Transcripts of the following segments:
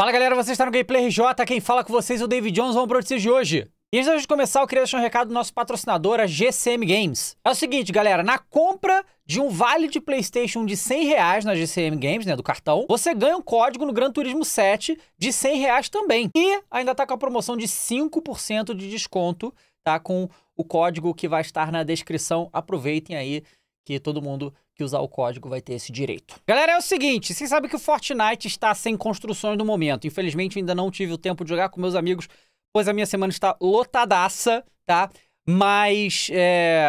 Fala galera, vocês estão no Gameplay RJ, quem fala com vocês é o David Jones, vamos para notícias de hoje. E antes de começar, eu queria deixar um recado do nosso patrocinador, a GCM Games. É o seguinte, galera, na compra de um vale de Playstation de 100 reais na GCM Games, né, do cartão, você ganha um código no Gran Turismo 7 de 100 reais também. E ainda tá com a promoção de 5% de desconto, tá, com o código que vai estar na descrição. Aproveitem aí que todo mundo que usar o código vai ter esse direito. Galera, é o seguinte, vocês sabem que o Fortnite está sem construções no momento. Infelizmente, ainda não tive o tempo de jogar com meus amigos, pois a minha semana está lotadaça, tá? Mas, é...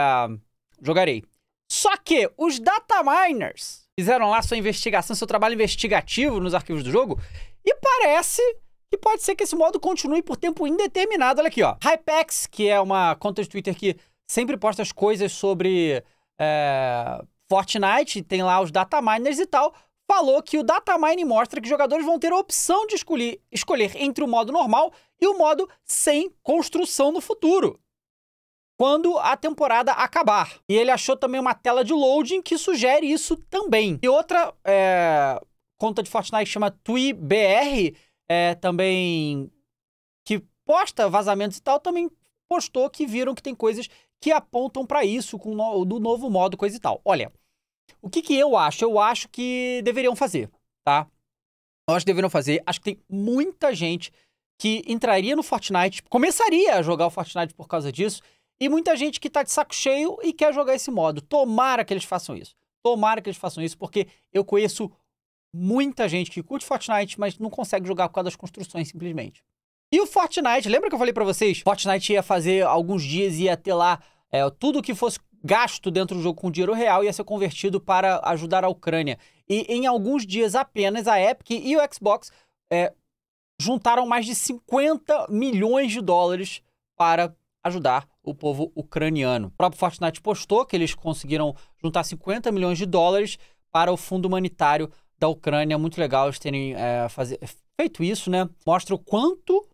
jogarei. Só que os data miners fizeram lá sua investigação, seu trabalho investigativo nos arquivos do jogo, e parece que pode ser que esse modo continue por tempo indeterminado. Olha aqui, ó. Hypex, que é uma conta de Twitter que sempre posta as coisas sobre é, Fortnite, tem lá os dataminers e tal, falou que o datamine mostra que jogadores vão ter a opção de escolher, escolher entre o modo normal e o modo sem construção no futuro, quando a temporada acabar. E ele achou também uma tela de loading que sugere isso também. E outra é, conta de Fortnite chama TwiBR, é, também que posta vazamentos e tal, também postou que viram que tem coisas que apontam para isso com no, do novo modo, coisa e tal. Olha, o que, que eu acho? Eu acho que deveriam fazer, tá? Eu acho que deveriam fazer. Acho que tem muita gente que entraria no Fortnite, começaria a jogar o Fortnite por causa disso, e muita gente que tá de saco cheio e quer jogar esse modo. Tomara que eles façam isso. Tomara que eles façam isso, porque eu conheço muita gente que curte Fortnite, mas não consegue jogar por causa das construções, simplesmente. E o Fortnite, lembra que eu falei para vocês? Fortnite ia fazer alguns dias, ia ter lá é, tudo que fosse gasto dentro do jogo com dinheiro real ia ser convertido para ajudar a Ucrânia. E em alguns dias apenas, a Epic e o Xbox é, juntaram mais de 50 milhões de dólares para ajudar o povo ucraniano. O próprio Fortnite postou que eles conseguiram juntar 50 milhões de dólares para o fundo humanitário da Ucrânia. Muito legal eles terem é, fazer, feito isso, né? Mostra o quanto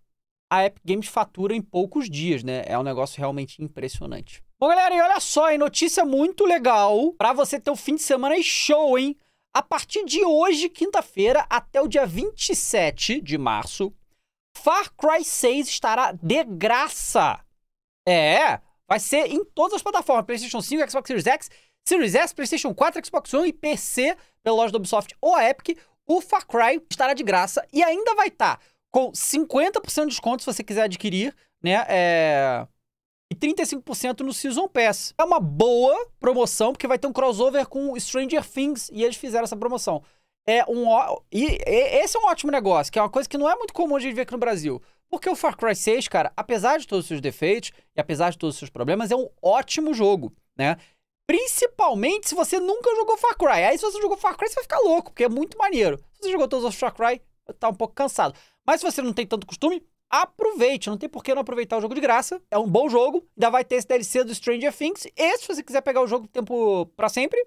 a Epic Games fatura em poucos dias, né? É um negócio realmente impressionante. Bom, galera, e olha só, hein? Notícia muito legal para você ter o um fim de semana show, hein? A partir de hoje, quinta-feira, até o dia 27 de março, Far Cry 6 estará de graça. É, vai ser em todas as plataformas: PlayStation 5, Xbox Series X, Series S, PlayStation 4, Xbox One e PC, pela loja da Ubisoft ou a Epic. O Far Cry estará de graça e ainda vai estar. Tá com 50% de desconto se você quiser adquirir, né? É... E 35% no Season Pass. É uma boa promoção, porque vai ter um crossover com Stranger Things e eles fizeram essa promoção. É um e, e esse é um ótimo negócio, que é uma coisa que não é muito comum a gente ver aqui no Brasil. Porque o Far Cry 6, cara, apesar de todos os seus defeitos e apesar de todos os seus problemas, é um ótimo jogo, né? Principalmente se você nunca jogou Far Cry. Aí se você jogou Far Cry, você vai ficar louco, porque é muito maneiro. Se você jogou todos os Far Cry, tá um pouco cansado. Mas se você não tem tanto costume, aproveite. Não tem por que não aproveitar o jogo de graça. É um bom jogo. Ainda vai ter esse DLC do Stranger Things. E se você quiser pegar o jogo tempo para sempre,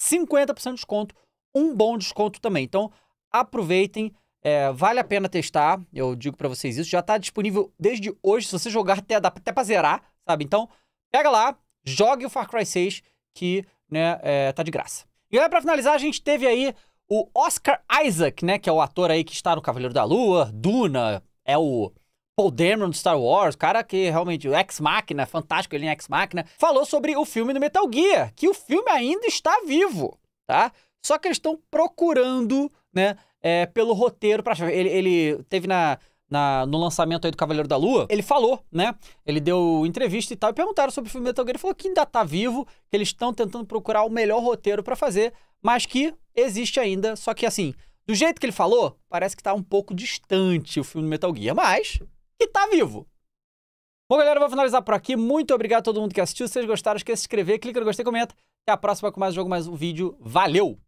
50% de desconto. Um bom desconto também. Então, aproveitem. É, vale a pena testar. Eu digo para vocês isso. Já tá disponível desde hoje. Se você jogar, até, dá até pra zerar, sabe? Então, pega lá, jogue o Far Cry 6, que né, é, tá de graça. E aí, pra finalizar, a gente teve aí o Oscar Isaac, né, que é o ator aí que está no Cavaleiro da Lua, Duna, é o Paul Dameron do Star Wars, cara que realmente o Ex máquina fantástico ele em Ex máquina falou sobre o filme do Metal Gear, que o filme ainda está vivo, tá? Só que eles estão procurando, né, é, pelo roteiro para ele, ele teve na na, no lançamento aí do Cavaleiro da Lua, ele falou, né? Ele deu entrevista e tal, e perguntaram sobre o filme Metal Gear, ele falou que ainda tá vivo, que eles estão tentando procurar o melhor roteiro para fazer, mas que existe ainda, só que assim, do jeito que ele falou, parece que tá um pouco distante o filme Metal Gear, mas que tá vivo. Bom, galera, eu vou finalizar por aqui. Muito obrigado a todo mundo que assistiu. Se vocês gostaram, esqueça de se inscrever, clica no gostei, comenta. Até a próxima com mais um jogo, mais um vídeo. Valeu!